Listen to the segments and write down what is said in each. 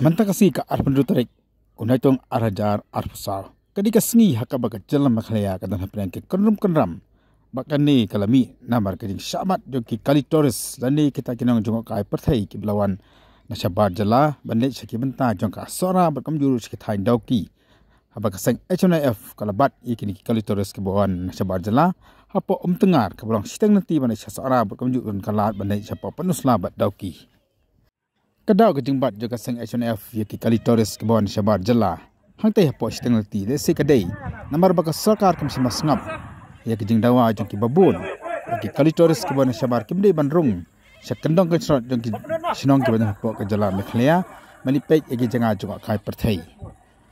mantang kasi ka arpan rutarik kuna itong arajar arpusar kadika sengi haka baka jalan makhlaya kadang hapan yang kekenrum kenram bakkan ni kalami namar kajing syamat joki kali toris dan ni kita kena jumpa kai pertai ki belawan nasyabar jala bandit syaki benta jangka sora berkam juru syaki thain dauki haba kaseng HNIF kalabat ikini ki kali toris kebohan nasyabar jala hapo om tengar kebulang sitang nanti bandit syasara berkam juru kalat bandit syapa penuslah bat dauki kadaw ke jingbat juga sang HNF yaki kali Torres ke bawah Nishabar jela. Hang teh apa si tengal ti de si kadai. Namar baka sarkar kem sima sengap. Yaki jingdawa jangki babun. Yaki kali Torres ke bawah Nishabar kem dey banrung. Sya kendong ke cerot jangki sinong ke bawah ke jela mekhlea. Melipet yaki jenga juga kai perthai.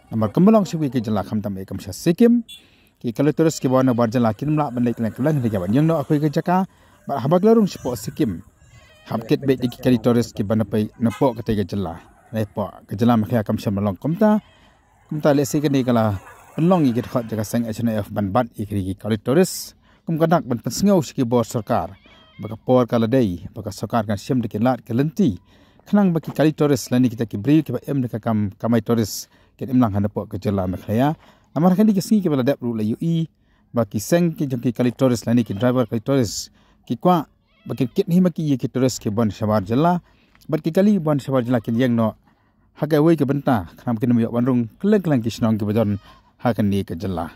Namar kembalong si wiki jela khamtam ekam sya sikim. Yaki kali Torres ke bawah Nishabar jela kinemlak benda iklan kelan hendak jawab. Yang no aku ikan jaka. Bahabak larung sepok sikim. Yaki ham ket bet dik kari torres ki bana pai na po ka tega jala na po ka jala ma kha kam sham long kom ta kom ta le se ka ne kala long i ket khat jaga sang a chna ban ban i kri ki kari torres kum ka dak ban pasnga us ki bo sarkar ba ka por ka la dei ba ka sarkar ka sham dik lat ka lenti khnang ba ki kari torres la ni ki ta ki bri ki ba em ne ka kam kamai torres ke em lang han po ka jala ma kha ya amar khandi ki singi ki bala dep ru la yu i e. ba ki sang ki jong ki kari torres la ni ki driver kari torres ki kwa baki kit ni maki ye ki teres ke ban shabar jalla baki kali ban shabar jalla ke yang no haka wei ke benta kram ke nemu ban rung kleng kleng ki snong ke bajon haka ni ke jalla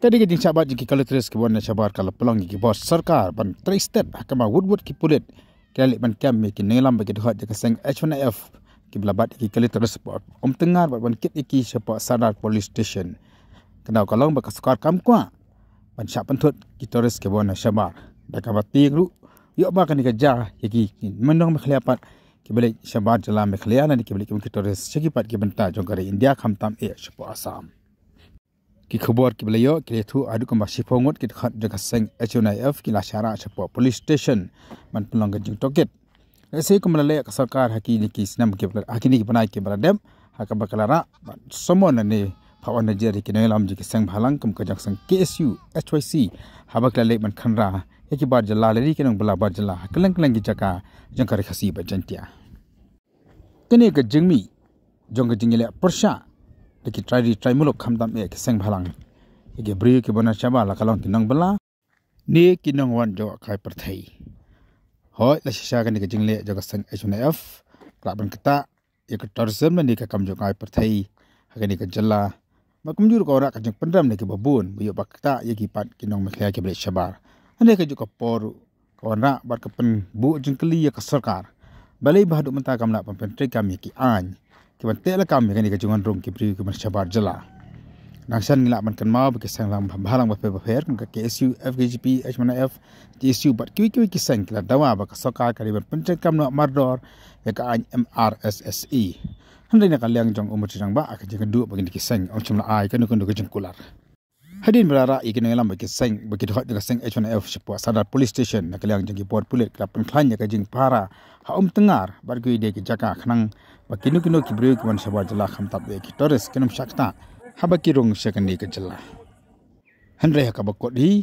tadi ke din shabar ji ki kali ke ban shabar kala pelong ki bos sarkar ban tristet haka ma wood wood ki pulit kali ban kam me ki nelam baki dhot ke sang h1f ki blabat ki kali teres sport om tengar ban kit ki shapa sadar police station Kena kalong baka sukar kam kwa ban shapan thot ki teres ke ban shabar dakabati ru yok ba lah. kan kerja yagi mendong mekhliapat ke balik syabat jala mekhliana ni ke balik ke tourist segi pat ke benta jongkari india khamtam e shpo asam ki khabar ki balayo ki thu adu ko mashi phongot ki khat jaga seng hnif ki la shara shpo police station man pulang ke jing toket ese ko malale ka sarkar haki ni ki sinam ke balar haki ni ki banai ke balar dem haka bakalara somon ni phawan najeri ki nelam ji ki seng bhalang kum ka jaksang ksu hyc habak la le man khanra yaki bar jala leri kenang bala bar jala kelang kelang gi jaka jang kare khasi ba jantia kene ka jingmi jong ka jingle prasha deki try di try mulok kham dam ek seng bhalang ege bri ki bona chaba la kalang tinang bala ne ki nang wan jawa khai perthai. hoi la shasha kene ka jingle jo ka seng hnf klaban kata ek tarzam ne ka kam jo khai prathai hagani ka jala ma kumjur ka ora ka jing pandam ne ki babun buyo bakta yegi pat kinong mekhya ki bre shabar anda kerja ke por, kau nak buat ke pen, buk jengkeli ya ke serkar. Balai bahaduk mentah kami nak pempentri kami ki any. Kepan tela kami kan ikan jungan rung ki beri ke masyarakat jela. Nangsan ngilak mankan mau bagi sang lang bahalang bapak bapak Muka ke SU, FGGP, HMNF, GSU Bat kiwi kiwi ki sang kila dawa baka sokar Kali ban pencet kam nuak mardor Ya ka any MRSSE Anda nak akan liang jong umur cerang ba Akan jangka duk bagi ni ki sang Om cemla ai kena kandu ke Hadin berara ikan yang lama kita seng begitu hot dengan seng h 1 sebuah sadar police station nak keliang jengi buat pulit kerap penklanya kajing para ha um tengar bagi dia ke jaga kenang bagi nu kino kibriu kuman sebuah jelah hamtap dia ke turis kena syakta ha bagi rong syakan dia ke jelah hendrai ha kabakot di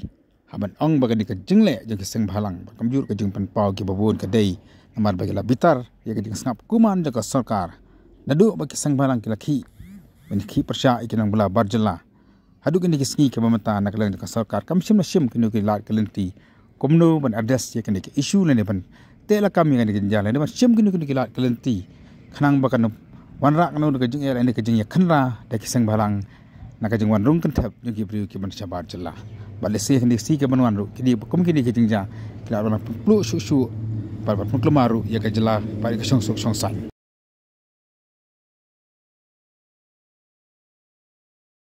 ha ban ong bagi dia ke jengle jengi seng bahalang berkemjur kejeng penpau kibabun babun ke day namar bagi labitar ya kejeng snap kuman jaga sorkar nado bagi seng balang ke laki menyeki persyak ikan yang bela barjelah hadu gani ki sngi ke mamata nakalang ka sarkar kam shim shim kinu ki lar kalanti komno ban address ye kani ki issue lene ban tela kam ye gani ki jale ne ban shim kinu kinu ki lar kalanti khanang ba kanu wan ra kanu ka jing ye ne ka jing ye khanra da ki sang balang na ka jing wan rung kan thap ju ki priyu ki ban chabar chala bale se ni si ke banwan ru ki di kum ki jing ja kila ban plu shu shu par par kum maru ye ka jala par ka shong shong sa